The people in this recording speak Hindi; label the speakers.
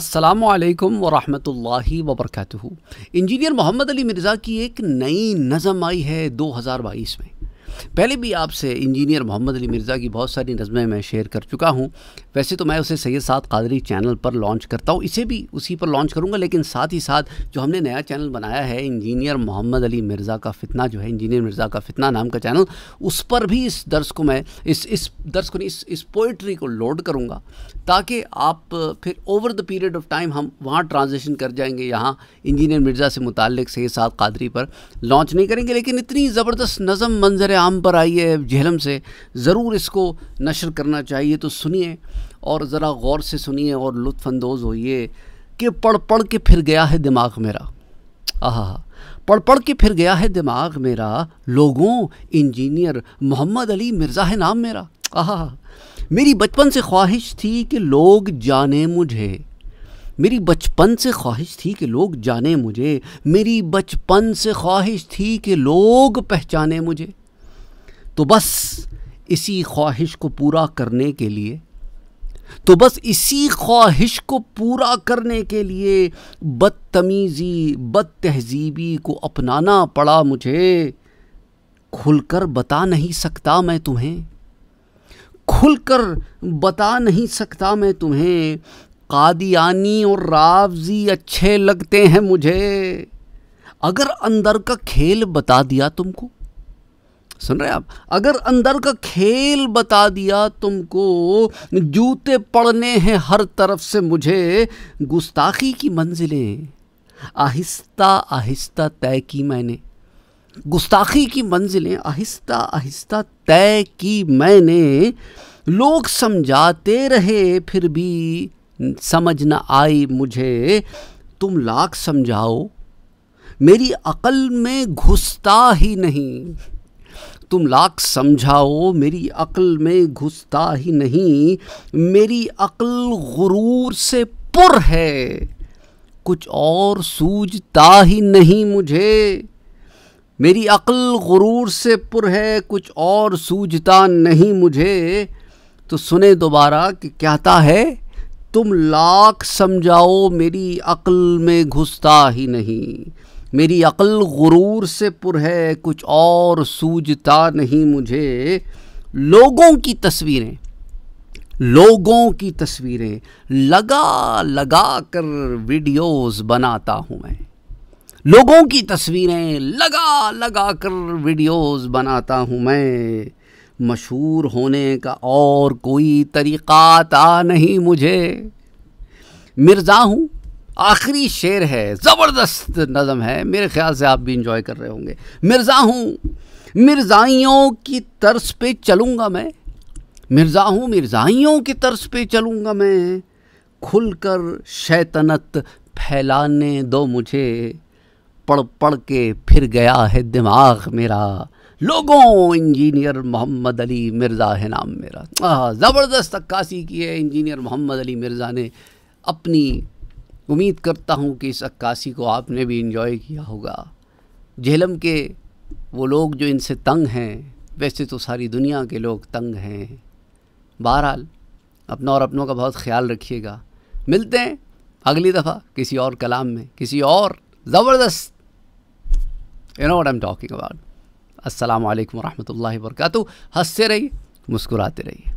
Speaker 1: असलकम वरहि वबरक इंजीनियर मोहम्मद अली मिर्ज़ा की एक नई नज़म आई है 2022 में पहले भी आपसे इंजीनियर मोहम्मद अली मिर्ज़ा की बहुत सारी नज़में मैं शेयर कर चुका हूँ वैसे तो मैं उसे सैद साद कादरी चैनल पर लॉन्च करता हूँ इसे भी उसी पर लॉन्च करूँगा लेकिन साथ ही साथ जो हमने नया चैनल बनाया है इंजीनियर मोहम्मद अली मिर्ज़ा का फितना जो है इंजीनियर मिर्ज़ा का फितना नाम का चैनल उस पर भी इस दर्स को मैं इस इस दर्स को नहीं इस इस पोइट्री को लोड करूँगा ताकि आप फिर over the period of time हम वहाँ ट्रांजेक्शन कर जाएंगे यहाँ इंजीनियर मिर्ज़ा से मुतल सैद साद कादरी पर लॉन्च नहीं करेंगे लेकिन इतनी ज़बरदस्त नज़म मंजर नाम पर आई है जहलम से ज़रूर इसको नशर करना चाहिए तो सुनिए और ज़रा गौर से सुनिए और लुफानंदोज़ होइए कि पढ़ पढ़ के फिर गया है दिमाग मेरा आह पढ़ पढ़ के फिर गया है दिमाग मेरा लोगों इंजीनियर मोहम्मद अली मिर्ज़ा है नाम मेरा आह मेरी बचपन से ख्वाहिश थी कि लोग जाने मुझे मेरी बचपन से ख्वाहिश थी कि लोग जाने मुझे मेरी बचपन से ख्वाहिश थी कि लोग पहचाने मुझे तो बस इसी ख्वाहिश को पूरा करने के लिए तो बस इसी ख्वाहिश को पूरा करने के लिए बदतमीज़ी बद तहजीबी को अपनाना पड़ा मुझे खुलकर बता नहीं सकता मैं तुम्हें खुलकर बता नहीं सकता मैं तुम्हें कादियानी और रावजी अच्छे लगते हैं मुझे अगर अंदर का खेल बता दिया तुमको सुन रहे आप अगर अंदर का खेल बता दिया तुमको जूते पड़ने हैं हर तरफ से मुझे गुस्ताखी की मंजिलें आहिस्ता आहिस्ता तय की मैंने गुस्ताखी की मंजिलें आहिस्ता आहिस्ता तय की मैंने लोग समझाते रहे फिर भी समझ ना आई मुझे तुम लाख समझाओ मेरी अकल में घुसता ही नहीं तुम लाख समझाओ मेरी अक्ल में घुसता ही नहीं मेरी अक्ल गुरूर से पुर है कुछ और सूझता ही नहीं मुझे मेरी अक्ल गुरूर से पुर है कुछ और सूझता नहीं मुझे तो सुने दोबारा कि कहता है तुम लाख समझाओ मेरी अक्ल में घुसता ही नहीं मेरी अक्ल गुरूर से पुर है कुछ और सूझता नहीं मुझे लोगों की तस्वीरें लोगों की तस्वीरें लगा लगा कर वीडियोस बनाता हूँ मैं लोगों की तस्वीरें लगा लगा कर वीडियोस बनाता हूँ मैं मशहूर होने का और कोई तरीक़ा आता नहीं मुझे मिर्ज़ा हूँ आखिरी शेर है ज़बरदस्त नज़म है मेरे ख्याल से आप भी इंजॉय कर रहे होंगे मिर्ज़ा हूँ मिर्ज़ाइयों की तर्स पे चलूँगा मैं मिर्ज़ा हूँ मिर्ज़ाइयों की तर्स पे चलूँगा मैं खुल कर शैतनत फैलाने दो मुझे पढ़ पढ़ के फिर गया है दिमाग मेरा लोगों इंजीनियर मोहम्मद अली मिर्ज़ा है नाम मेरा ज़बरदस्त अक्कासी की है इंजीनियर मोहम्मद अली मिर्ज़ा ने अपनी उम्मीद करता हूँ कि इस अक्कासी को आपने भी इन्जॉय किया होगा झेलम के वो लोग जो इनसे तंग हैं वैसे तो सारी दुनिया के लोग तंग हैं बहरहाल अपना और अपनों का बहुत ख्याल रखिएगा मिलते हैं अगली दफ़ा किसी और कलाम में किसी और ज़बरदस्त you know what I am talking about अस्सलाम वालेकुम रहमतुल्लाहि वरकatuh हंसते रहिए मुस्कुराते रहिए